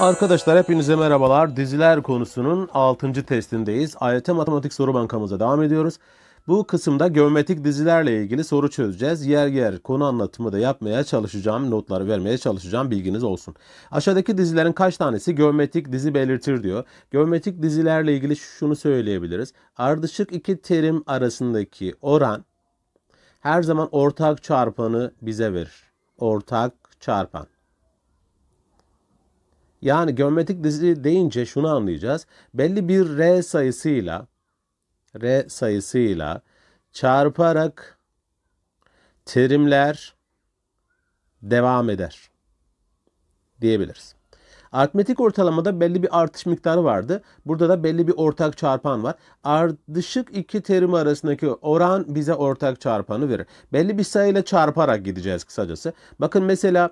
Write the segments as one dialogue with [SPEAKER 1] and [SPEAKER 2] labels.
[SPEAKER 1] Arkadaşlar hepinize merhabalar. Diziler konusunun 6. testindeyiz. AYT Matematik Soru Bankamıza devam ediyoruz. Bu kısımda geometrik dizilerle ilgili soru çözeceğiz. Yer yer konu anlatımı da yapmaya çalışacağım. Notları vermeye çalışacağım. Bilginiz olsun. Aşağıdaki dizilerin kaç tanesi geometrik dizi belirtir diyor. Geometrik dizilerle ilgili şunu söyleyebiliriz. Ardışık iki terim arasındaki oran her zaman ortak çarpanı bize verir. Ortak çarpan. Yani geometrik dizi deyince şunu anlayacağız. Belli bir R sayısıyla R sayısıyla çarparak terimler devam eder diyebiliriz. Aritmetik ortalamada belli bir artış miktarı vardı. Burada da belli bir ortak çarpan var. Ardışık iki terim arasındaki oran bize ortak çarpanı verir. Belli bir sayıyla çarparak gideceğiz kısacası. Bakın mesela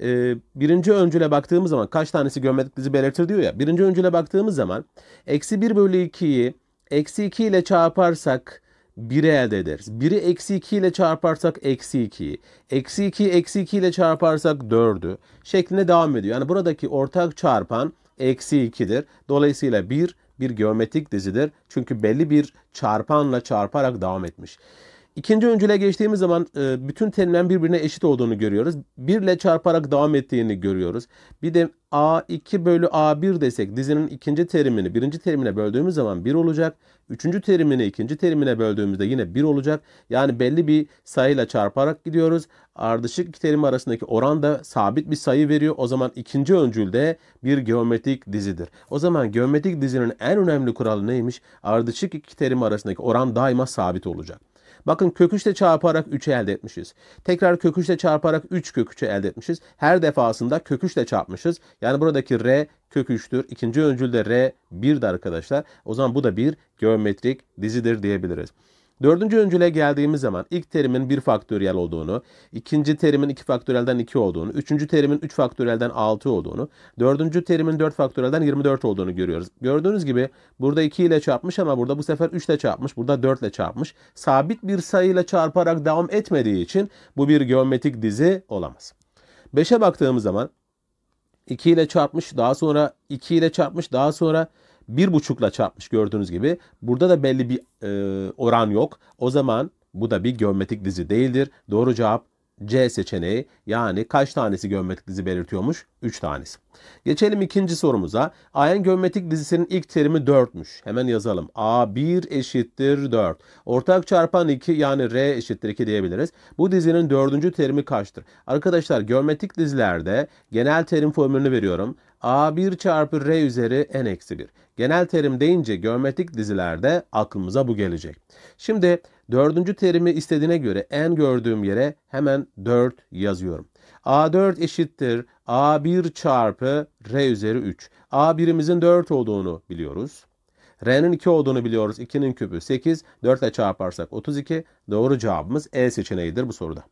[SPEAKER 1] e, birinci öncüle baktığımız zaman kaç tanesi geometrik dizi belirtir diyor ya. Birinci öncüle baktığımız zaman eksi 1 bölü 2'yi eksi 2 ile çarparsak 1'i elde ederiz. 1'i eksi 2 ile çarparsak eksi 2'yi. Eksi 2 eksi 2 ile çarparsak 4'ü şeklinde devam ediyor. Yani buradaki ortak çarpan eksi 2'dir. Dolayısıyla 1 bir geometrik dizidir. Çünkü belli bir çarpanla çarparak devam etmiş. İkinci öncüle geçtiğimiz zaman e, bütün terimlerin birbirine eşit olduğunu görüyoruz. 1 ile çarparak devam ettiğini görüyoruz. Bir de A2 bölü A1 desek dizinin ikinci terimini birinci terimine böldüğümüz zaman 1 olacak. Üçüncü terimini ikinci terimine böldüğümüzde yine 1 olacak. Yani belli bir sayıyla çarparak gidiyoruz. Ardışık iki terim arasındaki oran da sabit bir sayı veriyor. O zaman ikinci öncülde bir geometrik dizidir. O zaman geometrik dizinin en önemli kuralı neymiş? Ardışık iki terim arasındaki oran daima sabit olacak. Bakın kök 3 çarparak 3'ü elde etmişiz. Tekrar kök 3 çarparak 3 kök 3'ü elde etmişiz. Her defasında kök 3 çarpmışız. Yani buradaki r kök 3'tür. İkinci öncülde r 1'di arkadaşlar. O zaman bu da bir geometrik dizidir diyebiliriz. Dördüncü öncüle geldiğimiz zaman ilk terimin 1 faktöriyel olduğunu, ikinci terimin 2 faktöriyelden 2 olduğunu, üçüncü terimin 3 faktöriyelden 6 olduğunu, dördüncü terimin 4 faktöriyelden 24 olduğunu görüyoruz. Gördüğünüz gibi burada 2 ile çarpmış ama burada bu sefer 3 ile çarpmış, burada 4 ile çarpmış. Sabit bir sayıyla çarparak devam etmediği için bu bir geometrik dizi olamaz. 5'e baktığımız zaman 2 ile çarpmış, daha sonra 2 ile çarpmış, daha sonra bir buçukla çarpmış gördüğünüz gibi. Burada da belli bir e, oran yok. O zaman bu da bir geometrik dizi değildir. Doğru cevap C seçeneği yani kaç tanesi geometrik dizi belirtiyormuş? 3 tanesi. Geçelim ikinci sorumuza. Ayen geometrik dizisinin ilk terimi 4'müş. Hemen yazalım. A1 eşittir 4. Ortak çarpan 2 yani R eşittir 2 diyebiliriz. Bu dizinin dördüncü terimi kaçtır? Arkadaşlar geometrik dizilerde genel terim formülünü veriyorum. A1 çarpı R üzeri N eksi 1. Genel terim deyince geometrik dizilerde aklımıza bu gelecek. Şimdi dördüncü terimi istediğine göre N gördüğüm yere hemen 4 yazıyorum. A4 eşittir A1 çarpı R üzeri 3. A1'imizin 4 olduğunu biliyoruz. R'nin 2 olduğunu biliyoruz. 2'nin küpü 8. 4 ile çarparsak 32. Doğru cevabımız E seçeneğidir bu soruda.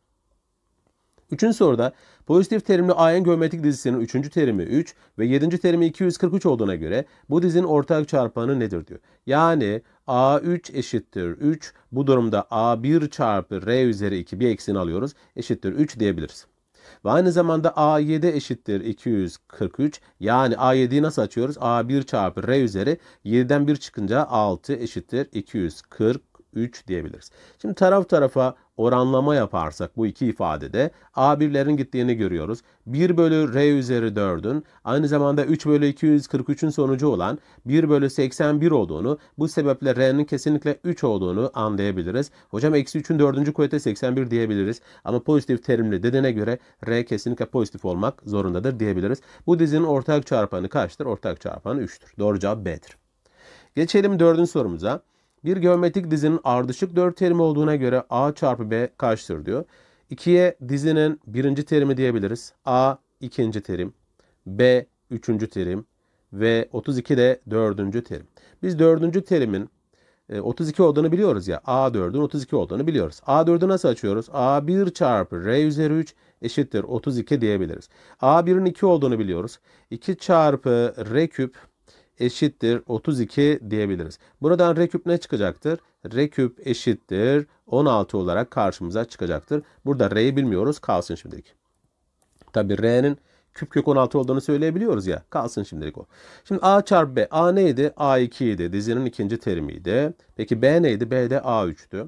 [SPEAKER 1] Üçüncü soruda pozitif terimli ayen geometrik dizisinin üçüncü terimi 3 ve yedinci terimi 243 olduğuna göre bu dizinin ortak çarpanı nedir diyor. Yani A3 eşittir 3 bu durumda A1 çarpı R üzeri 2 bir eksini alıyoruz eşittir 3 diyebiliriz. Ve aynı zamanda A7 eşittir 243. Yani A7'yi nasıl açıyoruz? A1 çarpı R üzeri 7'den 1 çıkınca 6 eşittir 243. 3 diyebiliriz. Şimdi taraf tarafa oranlama yaparsak bu iki ifadede A1'lerin gittiğini görüyoruz. 1 bölü R üzeri 4'ün aynı zamanda 3 bölü 243'ün sonucu olan 1 bölü 81 olduğunu bu sebeple R'nin kesinlikle 3 olduğunu anlayabiliriz. Hocam eksi 3'ün 4. kuvvete 81 diyebiliriz. Ama pozitif terimli dediğine göre R kesinlikle pozitif olmak zorundadır diyebiliriz. Bu dizinin ortak çarpanı kaçtır? Ortak çarpanı 3'tür. Doğru cevap B'dir. Geçelim 4. sorumuza. Bir geometrik dizinin ardışık dört terimi olduğuna göre A çarpı B kaçtır diyor. 2'ye dizinin birinci terimi diyebiliriz. A ikinci terim. B üçüncü terim. Ve 32 de dördüncü terim. Biz dördüncü terimin 32 e, olduğunu biliyoruz ya. A4'ün 32 olduğunu biliyoruz. A4'ü nasıl açıyoruz? A1 çarpı R üzeri 3 eşittir 32 diyebiliriz. A1'in 2 olduğunu biliyoruz. 2 çarpı R küp eşittir 32 diyebiliriz. Buradan reküp ne çıkacaktır? Reküp eşittir 16 olarak karşımıza çıkacaktır. Burada R'yi bilmiyoruz kalsın şimdilik. Tabi R'nin küp kök 16 olduğunu söyleyebiliyoruz ya. Kalsın şimdilik o. Şimdi A çarpı B. A neydi? A2 idi. Dizinin ikinci terimiydi. Peki B neydi? B de A3'tü.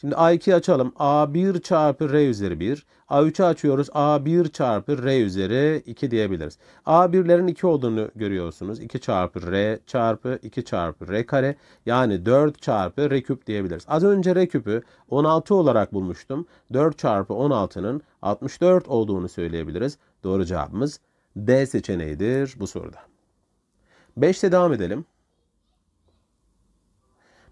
[SPEAKER 1] Şimdi A2'yi açalım. A1 çarpı R üzeri 1. A3'ü açıyoruz. A1 çarpı R üzeri 2 diyebiliriz. A1'lerin 2 olduğunu görüyorsunuz. 2 çarpı R çarpı 2 çarpı R kare. Yani 4 çarpı R küp diyebiliriz. Az önce R küpü 16 olarak bulmuştum. 4 çarpı 16'nın 64 olduğunu söyleyebiliriz. Doğru cevabımız D seçeneğidir bu soruda. 5'te devam edelim.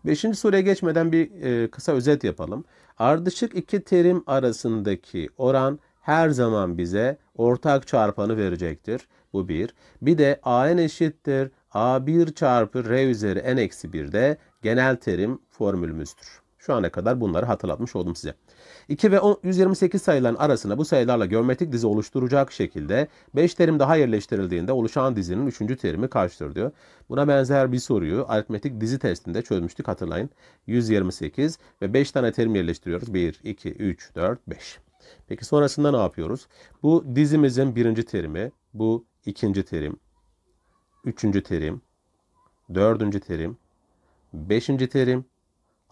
[SPEAKER 1] Beşinci soruya geçmeden bir e, kısa özet yapalım. Ardışık iki terim arasındaki oran her zaman bize ortak çarpanı verecektir. Bu bir. Bir de an eşittir a1 çarpı r üzeri n eksi 1 de genel terim formülümüzdür. Şu ana kadar bunları hatırlatmış oldum size. 2 ve 10, 128 sayıların arasına bu sayılarla geometrik dizi oluşturacak şekilde 5 terim daha yerleştirildiğinde oluşan dizinin 3. terimi kaçtır diyor. Buna benzer bir soruyu aritmetik dizi testinde çözmüştük hatırlayın. 128 ve 5 tane terim yerleştiriyoruz. 1, 2, 3, 4, 5. Peki sonrasında ne yapıyoruz? Bu dizimizin birinci terimi, bu ikinci terim, üçüncü terim, dördüncü terim, beşinci terim,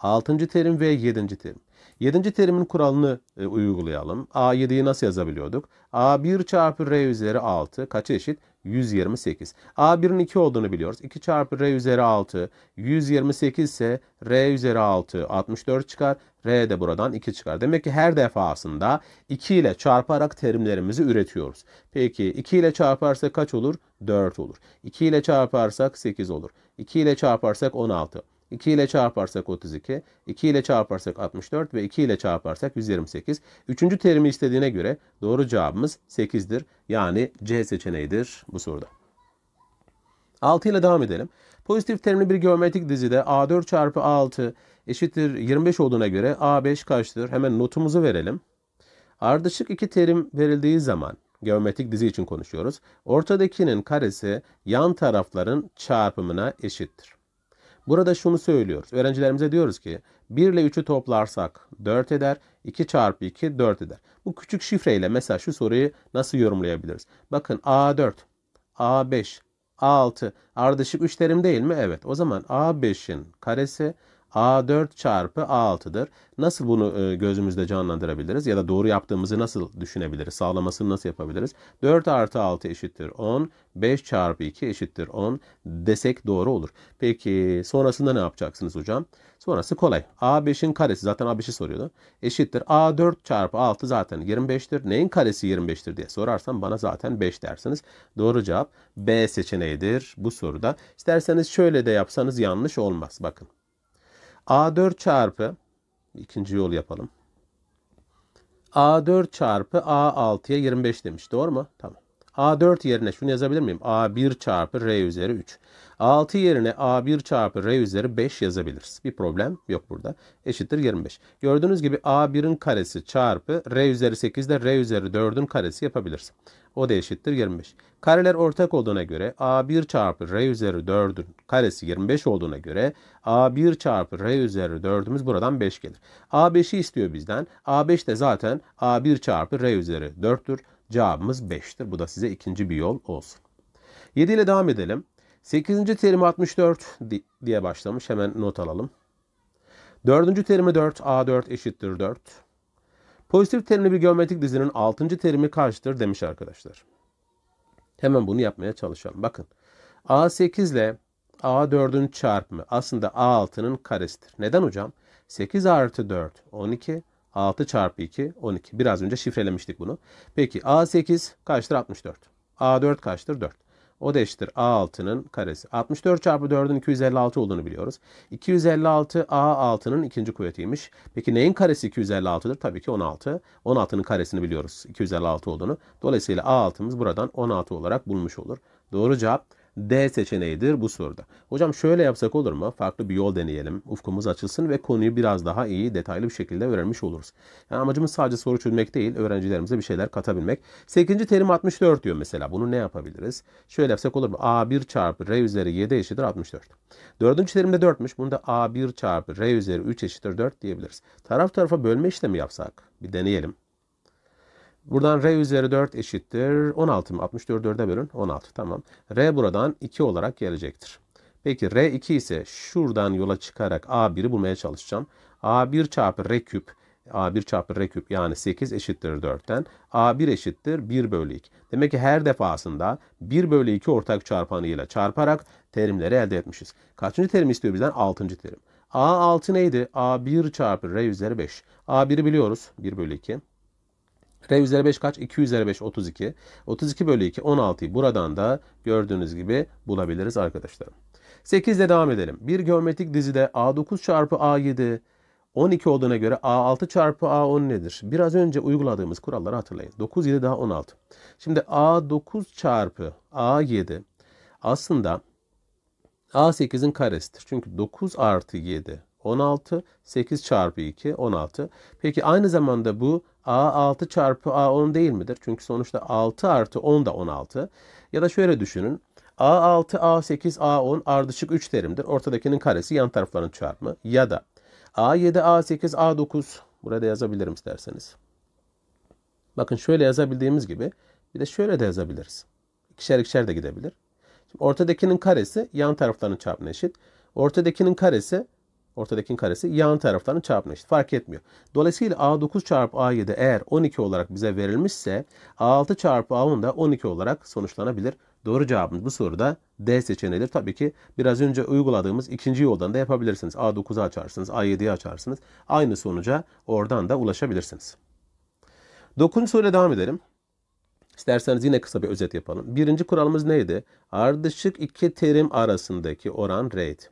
[SPEAKER 1] 6. terim ve 7. terim. 7. terimin kuralını e, uygulayalım. A7'yi nasıl yazabiliyorduk? A1 çarpı R üzeri 6 kaça eşit? 128. A1'in 2 olduğunu biliyoruz. 2 çarpı R üzeri 6 128 ise R üzeri 6 64 çıkar. R de buradan 2 çıkar. Demek ki her defasında 2 ile çarparak terimlerimizi üretiyoruz. Peki 2 ile çarparsak kaç olur? 4 olur. 2 ile çarparsak 8 olur. 2 ile çarparsak 16. 2 ile çarparsak 32, 2 ile çarparsak 64 ve 2 ile çarparsak 128. Üçüncü terimi istediğine göre doğru cevabımız 8'dir. Yani C seçeneğidir bu soruda. 6 ile devam edelim. Pozitif terimli bir geometrik dizide A4 çarpı A6 eşittir 25 olduğuna göre A5 kaçtır? Hemen notumuzu verelim. Ardışık iki terim verildiği zaman geometrik dizi için konuşuyoruz. Ortadakinin karesi yan tarafların çarpımına eşittir. Burada şunu söylüyoruz. Öğrencilerimize diyoruz ki 1 ile 3'ü toplarsak 4 eder. 2 çarpı 2 4 eder. Bu küçük şifreyle mesela şu soruyu nasıl yorumlayabiliriz? Bakın A4, A5, A6 ardışık 3 terim değil mi? Evet. O zaman A5'in karesi A4 çarpı A6'dır. Nasıl bunu e, gözümüzde canlandırabiliriz ya da doğru yaptığımızı nasıl düşünebiliriz? Sağlamasını nasıl yapabiliriz? 4 artı 6 eşittir 10, 5 çarpı 2 eşittir 10 desek doğru olur. Peki sonrasında ne yapacaksınız hocam? Sonrası kolay. A5'in karesi zaten A5'i soruyordu. Eşittir A4 çarpı 6 zaten 25'tir. Neyin karesi 25'tir diye sorarsam bana zaten 5 dersiniz. Doğru cevap B seçeneğidir bu soruda. İsterseniz şöyle de yapsanız yanlış olmaz. Bakın. A4 çarpı ikinci yol yapalım. A4 çarpı A6'ya 25 demiş. Doğru mu? Tamam. A4 yerine şunu yazabilir miyim? A1 çarpı R üzeri 3. A6 yerine A1 çarpı R üzeri 5 yazabiliriz. Bir problem yok burada. Eşittir 25. Gördüğünüz gibi A1'in karesi çarpı R üzeri 8 ile R üzeri 4'ün karesi yapabiliriz. O da eşittir 25. Kareler ortak olduğuna göre A1 çarpı R üzeri 4'ün karesi 25 olduğuna göre A1 çarpı R üzeri 4'ümüz buradan 5 gelir. A5'i istiyor bizden. A5 de zaten A1 çarpı R üzeri 4'tür. Cevabımız 5'tir. Bu da size ikinci bir yol olsun. 7 ile devam edelim. 8. terim 64 diye başlamış. Hemen not alalım. 4. terimi 4, A4 eşittir 4. Pozitif terimli bir geometrik dizinin 6. terimi kaçtır demiş arkadaşlar. Hemen bunu yapmaya çalışalım. Bakın A8 ile A4'ün çarpımı aslında A6'nın karesidir. Neden hocam? 8 artı 4 12, 6 çarpı 2 12. Biraz önce şifrelemiştik bunu. Peki A8 kaçtır? 64. A4 kaçtır? 4. O da eşittir A6'nın karesi. 64 çarpı 4'ün 256 olduğunu biliyoruz. 256 A6'nın ikinci kuvvetiymiş. Peki neyin karesi 256'dır? Tabii ki 16. 16'nın karesini biliyoruz 256 olduğunu. Dolayısıyla a 6mız buradan 16 olarak bulmuş olur. Doğru cevap D seçeneğidir bu soruda. Hocam şöyle yapsak olur mu? Farklı bir yol deneyelim. Ufkumuz açılsın ve konuyu biraz daha iyi detaylı bir şekilde öğrenmiş oluruz. Yani amacımız sadece soru çözmek değil öğrencilerimize bir şeyler katabilmek. 8. terim 64 diyor mesela. Bunu ne yapabiliriz? Şöyle yapsak olur mu? A1 çarpı R üzeri 7 eşittir 64. 4. terimde 4'müş. Bunu da A1 çarpı R üzeri 3 eşittir 4 diyebiliriz. Taraf tarafa bölme işlemi yapsak bir deneyelim. Buradan R üzeri 4 eşittir. 16 mı? 64 4'e bölün. 16 tamam. R buradan 2 olarak gelecektir. Peki R2 ise şuradan yola çıkarak A1'i bulmaya çalışacağım. A1 çarpı R küp A1 çarpı R küp yani 8 eşittir 4'ten. A1 eşittir 1 bölü 2. Demek ki her defasında 1 bölü 2 ortak çarpanıyla çarparak terimleri elde etmişiz. Kaçıncı terim istiyor bizden? 6. terim. A6 neydi? A1 çarpı R üzeri 5. A1'i biliyoruz. 1 bölü 2. R üzeri 5 kaç? 2 üzeri 5 32. 32 bölü 2 16'yı buradan da gördüğünüz gibi bulabiliriz arkadaşlar. 8 ile devam edelim. Bir geometrik dizide A9 çarpı A7 12 olduğuna göre A6 çarpı A10 nedir? Biraz önce uyguladığımız kuralları hatırlayın. 9, 7 daha 16. Şimdi A9 çarpı A7 aslında A8'in karesidir. Çünkü 9 artı 7 16, 8 çarpı 2 16. Peki aynı zamanda bu A 6 çarpı A 10 değil midir? Çünkü sonuçta 6 artı 10 da 16. Ya da şöyle düşünün. A 6, A 8, A 10 ardışık 3 terimdir. Ortadakinin karesi yan tarafların çarpımı. Ya da A 7, A 8, A 9. Burada yazabilirim isterseniz. Bakın şöyle yazabildiğimiz gibi bir de şöyle de yazabiliriz. İkişer ikişer de gidebilir. Şimdi ortadakinin karesi yan tarafların çarpımına eşit. Ortadakinin karesi ortadakinin karesi yan tarafların çarpımına eşit. Fark etmiyor. Dolayısıyla A9 çarpı A7 eğer 12 olarak bize verilmişse A6 çarpı A10 da 12 olarak sonuçlanabilir. Doğru cevabımız bu soruda D seçeneğidir. Tabii ki biraz önce uyguladığımız ikinci yoldan da yapabilirsiniz. A9'u açarsınız, A7'yi açarsınız. Aynı sonuca oradan da ulaşabilirsiniz. Dokuzuncu soruyla devam edelim. İsterseniz yine kısa bir özet yapalım. Birinci kuralımız neydi? Ardışık iki terim arasındaki oran rate.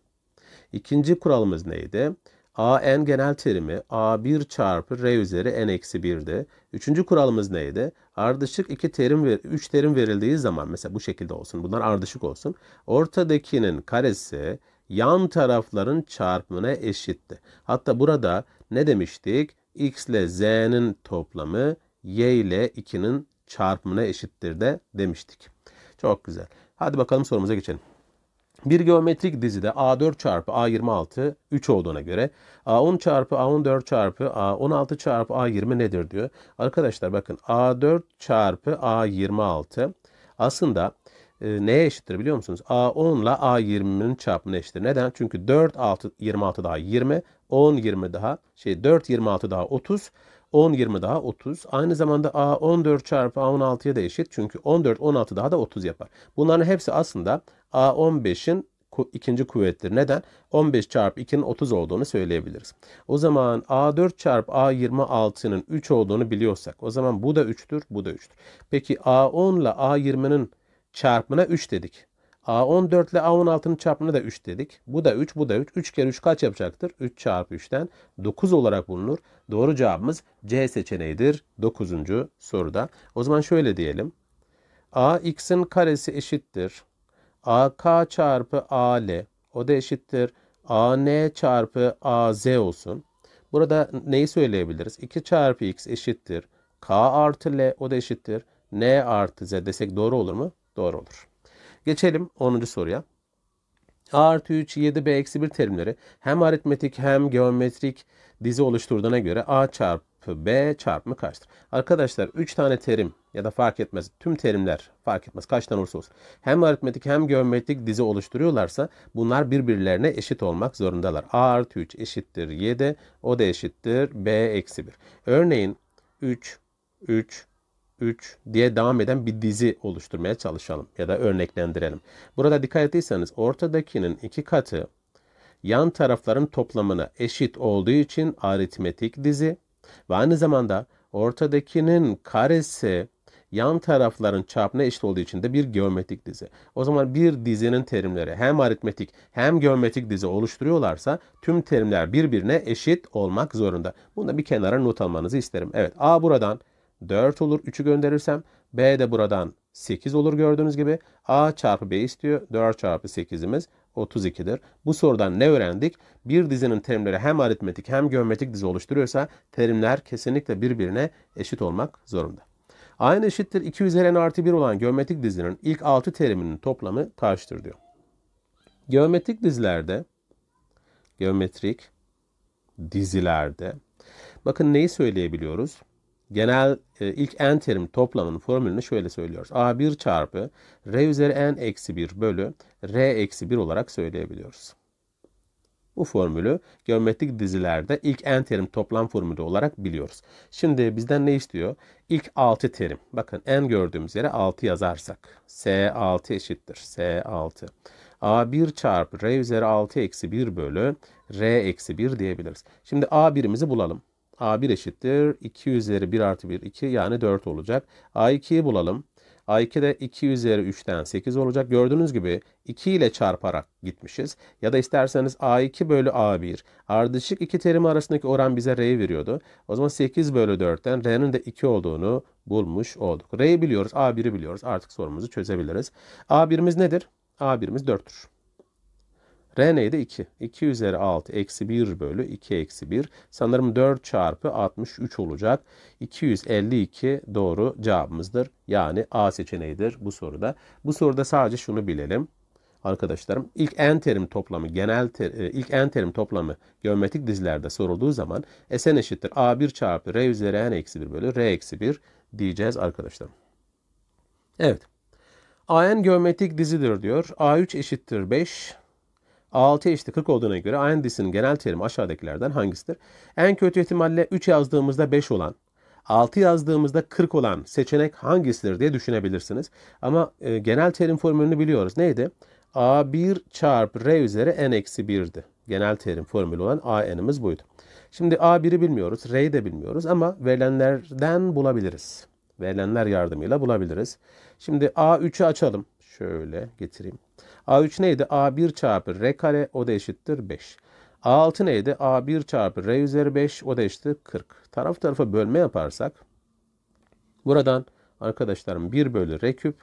[SPEAKER 1] İkinci kuralımız neydi? a n genel terimi a1 çarpı r üzeri n eksi 1'di. Üçüncü kuralımız neydi? Ardışık iki terim ver, üç terim verildiği zaman mesela bu şekilde olsun. Bunlar ardışık olsun. Ortadakinin karesi yan tarafların çarpımına eşitti. Hatta burada ne demiştik? x ile z'nin toplamı y ile 2'nin çarpımına eşittir de demiştik. Çok güzel. Hadi bakalım sorumuza geçelim. Bir geometrik dizide A4 çarpı A26 3 olduğuna göre A10 çarpı A14 çarpı A16 çarpı A20 nedir diyor. Arkadaşlar bakın A4 çarpı A26 aslında e, neye eşittir biliyor musunuz? A10 ile A20'nin çarpımına eşittir. Neden? Çünkü 4 6, 26 daha 20, 10 20 daha şey 4 26 daha 30, 10 20 daha 30. Aynı zamanda A14 çarpı A16'ya da eşit. Çünkü 14 16 daha da 30 yapar. Bunların hepsi aslında A 15'in ikinci kuvvettir. Neden? 15 çarpı 2'nin 30 olduğunu söyleyebiliriz. O zaman A4 çarpı A26'nın 3 olduğunu biliyorsak o zaman bu da 3'tür, bu da 3'tür. Peki A10 ile A20'nin çarpımına 3 dedik. A14 ile A16'nın çarpımına da 3 dedik. Bu da 3, bu da 3. 3 kere 3 kaç yapacaktır? 3 çarpı 3'ten 9 olarak bulunur. Doğru cevabımız C seçeneğidir 9. soruda. O zaman şöyle diyelim. AX'in karesi eşittir AK çarpı AL o da eşittir AN çarpı AZ olsun. Burada neyi söyleyebiliriz? 2 çarpı x eşittir. K artı L o da eşittir. N artı Z desek doğru olur mu? Doğru olur. Geçelim 10. soruya. A artı 3, 7, B eksi 1 terimleri hem aritmetik hem geometrik dizi oluşturduğuna göre A çarpı B çarpımı kaçtır? Arkadaşlar 3 tane terim ya da fark etmez. Tüm terimler fark etmez. Kaç tane olursa olsun. Hem aritmetik hem geometrik dizi oluşturuyorlarsa bunlar birbirlerine eşit olmak zorundalar. A artı 3 eşittir 7. O da eşittir B eksi 1. Örneğin 3, 3, 3 diye devam eden bir dizi oluşturmaya çalışalım ya da örneklendirelim. Burada dikkat ettiyseniz ortadakinin iki katı yan tarafların toplamına eşit olduğu için aritmetik dizi ve aynı zamanda ortadakinin karesi yan tarafların çarpına eşit olduğu için de bir geometrik dizi. O zaman bir dizinin terimleri hem aritmetik hem geometrik dizi oluşturuyorlarsa tüm terimler birbirine eşit olmak zorunda. Bunu da bir kenara not almanızı isterim. Evet A buradan 4 olur 3'ü gönderirsem B de buradan 8 olur gördüğünüz gibi. A çarpı B istiyor. 4 çarpı 8'imiz 32'dir. Bu sorudan ne öğrendik? Bir dizinin terimleri hem aritmetik hem geometrik dizi oluşturuyorsa terimler kesinlikle birbirine eşit olmak zorunda. Aynı eşittir 2 üzeri n artı 1 olan geometrik dizinin ilk 6 teriminin toplamı kaçtır diyor. Geometrik dizilerde geometrik dizilerde bakın neyi söyleyebiliyoruz? Genel e, ilk n terim toplamının formülünü şöyle söylüyoruz. A1 çarpı R üzeri n eksi 1 bölü R eksi 1 olarak söyleyebiliyoruz. Bu formülü geometrik dizilerde ilk n terim toplam formülü olarak biliyoruz. Şimdi bizden ne istiyor? İlk 6 terim. Bakın n gördüğümüz yere 6 yazarsak. S6 eşittir. S6. A1 çarpı R üzeri 6 eksi 1 bölü R eksi 1 diyebiliriz. Şimdi A1'imizi bulalım. A1 eşittir. 2 üzeri 1 artı 1 2 yani 4 olacak. A2'yi bulalım. A2 de 2 üzeri 3'ten 8 olacak. Gördüğünüz gibi 2 ile çarparak gitmişiz. Ya da isterseniz A2 bölü A1. Ardışık iki terim arasındaki oran bize R'yi veriyordu. O zaman 8 bölü 4'ten R'nin de 2 olduğunu bulmuş olduk. R'yi biliyoruz, A1'i biliyoruz. Artık sorumuzu çözebiliriz. A1'imiz nedir? A1'imiz 4'tür. R neydi? 2. 2 üzeri 6 eksi 1 bölü 2 eksi 1. Sanırım 4 çarpı 63 olacak. 252 doğru cevabımızdır. Yani A seçeneğidir bu soruda. Bu soruda sadece şunu bilelim arkadaşlarım. ilk n terim toplamı genel ter, e, ilk n terim toplamı geometrik dizilerde sorulduğu zaman Sn eşittir A1 çarpı R üzeri n eksi 1 bölü R eksi 1 diyeceğiz arkadaşlarım. Evet. An geometrik dizidir diyor. A3 eşittir 5. 6 eşit 40 olduğuna göre aynı dizinin genel terimi aşağıdakilerden hangisidir? En kötü ihtimalle 3 yazdığımızda 5 olan, 6 yazdığımızda 40 olan seçenek hangisidir diye düşünebilirsiniz. Ama e, genel terim formülünü biliyoruz. Neydi? A1 çarpı R üzeri N eksi 1'di. Genel terim formülü olan AN'imiz buydu. Şimdi A1'i bilmiyoruz, R'yi de bilmiyoruz ama verilenlerden bulabiliriz. Verilenler yardımıyla bulabiliriz. Şimdi A3'ü açalım. Şöyle getireyim. A3 neydi? A1 çarpı R kare o da eşittir 5. A6 neydi? A1 çarpı R üzeri 5 o da eşittir 40. Taraf tarafa bölme yaparsak buradan arkadaşlarım 1 bölü R küp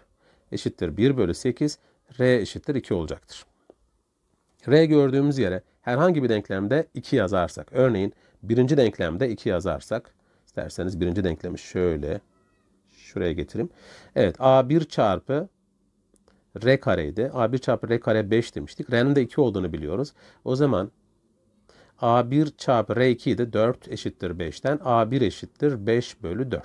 [SPEAKER 1] eşittir 1 bölü 8 R eşittir 2 olacaktır. R gördüğümüz yere herhangi bir denklemde 2 yazarsak örneğin birinci denklemde 2 yazarsak isterseniz birinci denklemi şöyle şuraya getireyim. Evet A1 çarpı R kareydi. A1 çarpı R kare 5 demiştik. R'nin de 2 olduğunu biliyoruz. O zaman A1 çarpı R2 de 4 eşittir 5'ten. A1 eşittir 5 bölü 4.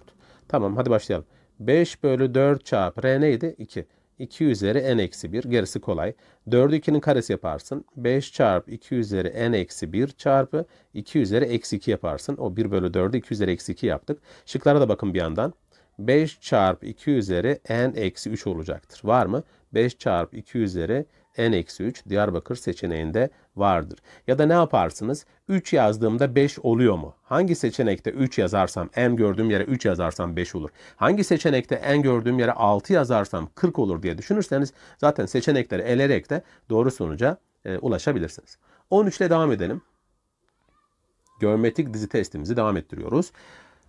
[SPEAKER 1] Tamam hadi başlayalım. 5 bölü 4 çarpı R neydi? 2. 2 üzeri n eksi 1 gerisi kolay. 4'ü 2'nin karesi yaparsın. 5 çarpı 2 üzeri n eksi 1 çarpı 2 üzeri eksi 2 yaparsın. O 1 bölü 4'ü 2 üzeri eksi 2 yaptık. Şıklara da bakın bir yandan. 5 çarpı 2 üzeri n eksi 3 olacaktır. Var mı? 5 çarpı 2 üzeri n eksi 3 Diyarbakır seçeneğinde vardır. Ya da ne yaparsınız? 3 yazdığımda 5 oluyor mu? Hangi seçenekte 3 yazarsam m gördüğüm yere 3 yazarsam 5 olur. Hangi seçenekte n gördüğüm yere 6 yazarsam 40 olur diye düşünürseniz zaten seçenekleri elerek de doğru sonuca e, ulaşabilirsiniz. 13 ile devam edelim. Geometrik dizi testimizi devam ettiriyoruz.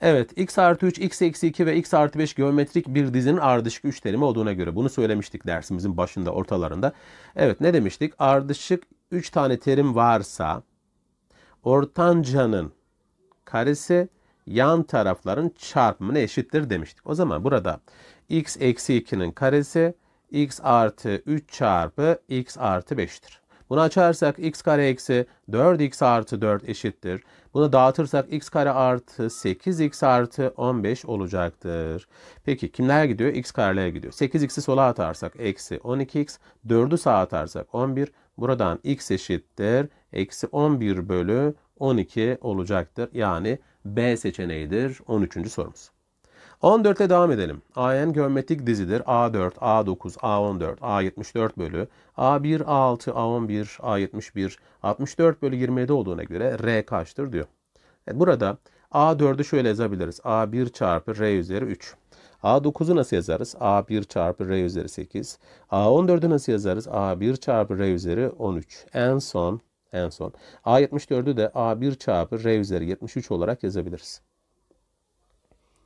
[SPEAKER 1] Evet x artı 3, x eksi 2 ve x artı 5 geometrik bir dizinin ardışık 3 terimi olduğuna göre bunu söylemiştik dersimizin başında ortalarında. Evet ne demiştik? Ardışık 3 tane terim varsa ortancanın karesi yan tarafların çarpımına eşittir demiştik. O zaman burada x eksi 2'nin karesi x artı 3 çarpı x artı 5'tir. Bunu açarsak x kare eksi 4x artı 4 eşittir. Bunu dağıtırsak x kare artı 8x artı 15 olacaktır. Peki kimler gidiyor? x kareler gidiyor. 8x'i sola atarsak eksi 12x, 4'ü sağa atarsak 11. Buradan x eşittir. Eksi 11 bölü 12 olacaktır. Yani B seçeneğidir 13. sorumuz. 14'e devam edelim. AN geometrik dizidir. A4, A9, A14, A74 bölü A1, A6, A11, A71, 64 bölü 27 olduğuna göre R kaçtır diyor. Evet, burada A4'ü şöyle yazabiliriz. A1 çarpı R üzeri 3. A9'u nasıl yazarız? A1 çarpı R üzeri 8. A14'ü nasıl yazarız? A1 çarpı R üzeri 13. En son en son. A74'ü de A1 çarpı R üzeri 73 olarak yazabiliriz.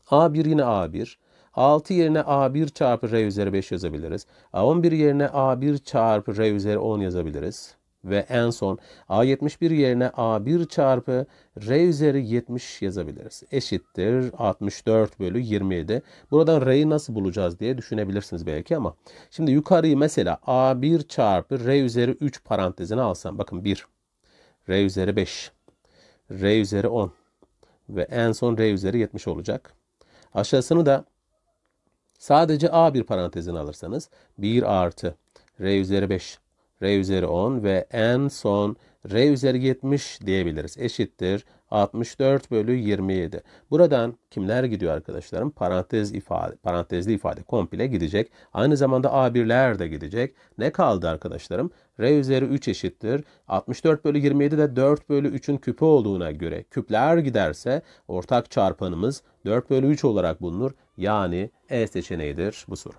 [SPEAKER 1] A1 yine A1. A6 yerine A1 çarpı R üzeri 5 yazabiliriz. A11 yerine A1 çarpı R üzeri 10 yazabiliriz. Ve en son A71 yerine A1 çarpı R üzeri 70 yazabiliriz. Eşittir 64 bölü 27. Buradan R'yi nasıl bulacağız diye düşünebilirsiniz belki ama. Şimdi yukarıyı mesela A1 çarpı R üzeri 3 parantezine alsam. Bakın 1. R üzeri 5. R üzeri 10. Ve en son R üzeri 70 olacak. Aşağısını da sadece A bir parantezin alırsanız 1 artı R üzeri 5, R üzeri 10 ve en son R üzeri 70 diyebiliriz. Eşittir 64 bölü 27. Buradan kimler gidiyor arkadaşlarım? Parantez ifade, parantezli ifade komple gidecek. Aynı zamanda A1'ler de gidecek. Ne kaldı arkadaşlarım? R üzeri 3 eşittir. 64 bölü 27 de 4 bölü 3'ün küpü olduğuna göre küpler giderse ortak çarpanımız 4 bölü 3 olarak bulunur. Yani E seçeneğidir bu soru.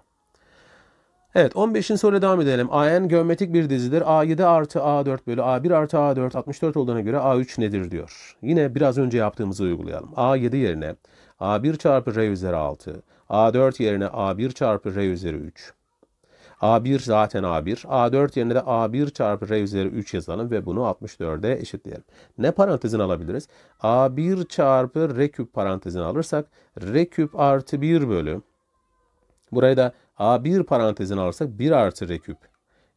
[SPEAKER 1] Evet 15. soruya devam edelim. AN geometrik bir dizidir. A7 artı A4 bölü A1 artı A4 64 olduğuna göre A3 nedir diyor. Yine biraz önce yaptığımızı uygulayalım. A7 yerine A1 çarpı R üzeri 6, A4 yerine A1 çarpı R üzeri 3, A1 zaten A1. A4 yerine de A1 çarpı R üzeri 3 yazalım ve bunu 64'e eşitleyelim. Ne parantezin alabiliriz? A1 çarpı R küp parantezini alırsak R küp artı 1 bölü. Burayı da A1 parantezini alırsak 1 artı R küp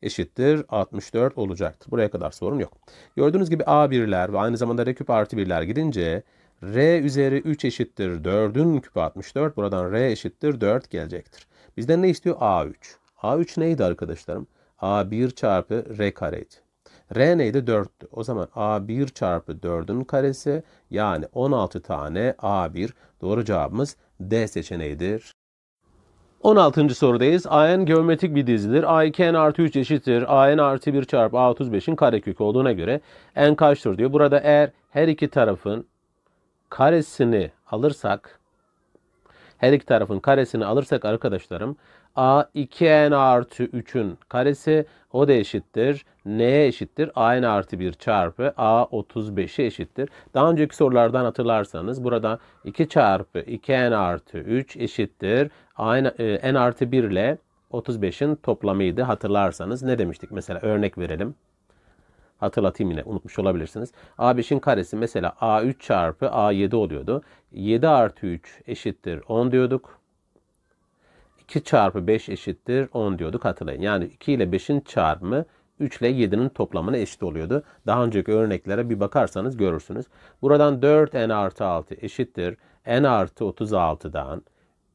[SPEAKER 1] eşittir 64 olacaktır. Buraya kadar sorun yok. Gördüğünüz gibi A1'ler ve aynı zamanda R küp artı 1'ler gidince R üzeri 3 eşittir 4'ün küpü 64. Buradan R eşittir 4 gelecektir. Bizden ne istiyor? A3. A3 neydi arkadaşlarım? A1 çarpı R kareydi. R neydi? 4'tü. O zaman A1 çarpı 4'ün karesi yani 16 tane A1. Doğru cevabımız D seçeneğidir. 16. sorudayız. AN geometrik bir dizidir. A2N artı 3 eşittir. AN artı 1 çarpı A35'in karekökü olduğuna göre N kaçtır diyor. Burada eğer her iki tarafın karesini alırsak her iki tarafın karesini alırsak arkadaşlarım A 2n artı 3'ün karesi o da eşittir. Neye eşittir? an artı 1 çarpı a 35'e eşittir. Daha önceki sorulardan hatırlarsanız burada 2 çarpı 2n artı 3 eşittir. n artı 1 e, ile 35'in toplamıydı hatırlarsanız. Ne demiştik mesela örnek verelim. Hatırlatayım yine unutmuş olabilirsiniz. A5'in karesi mesela A3 çarpı A7 oluyordu. 7 artı 3 eşittir 10 diyorduk. 2 çarpı 5 eşittir 10 diyorduk hatırlayın. Yani 2 ile 5'in çarpımı 3 ile 7'nin toplamına eşit oluyordu. Daha önceki örneklere bir bakarsanız görürsünüz. Buradan 4n artı 6 eşittir. n artı 36'dan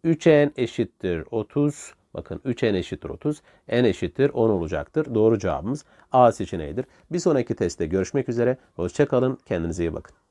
[SPEAKER 1] 3n eşittir 30. Bakın 3n eşittir 30. n eşittir 10 olacaktır. Doğru cevabımız A seçeneğidir. Bir sonraki testte görüşmek üzere. Hoşçakalın. Kendinize iyi bakın.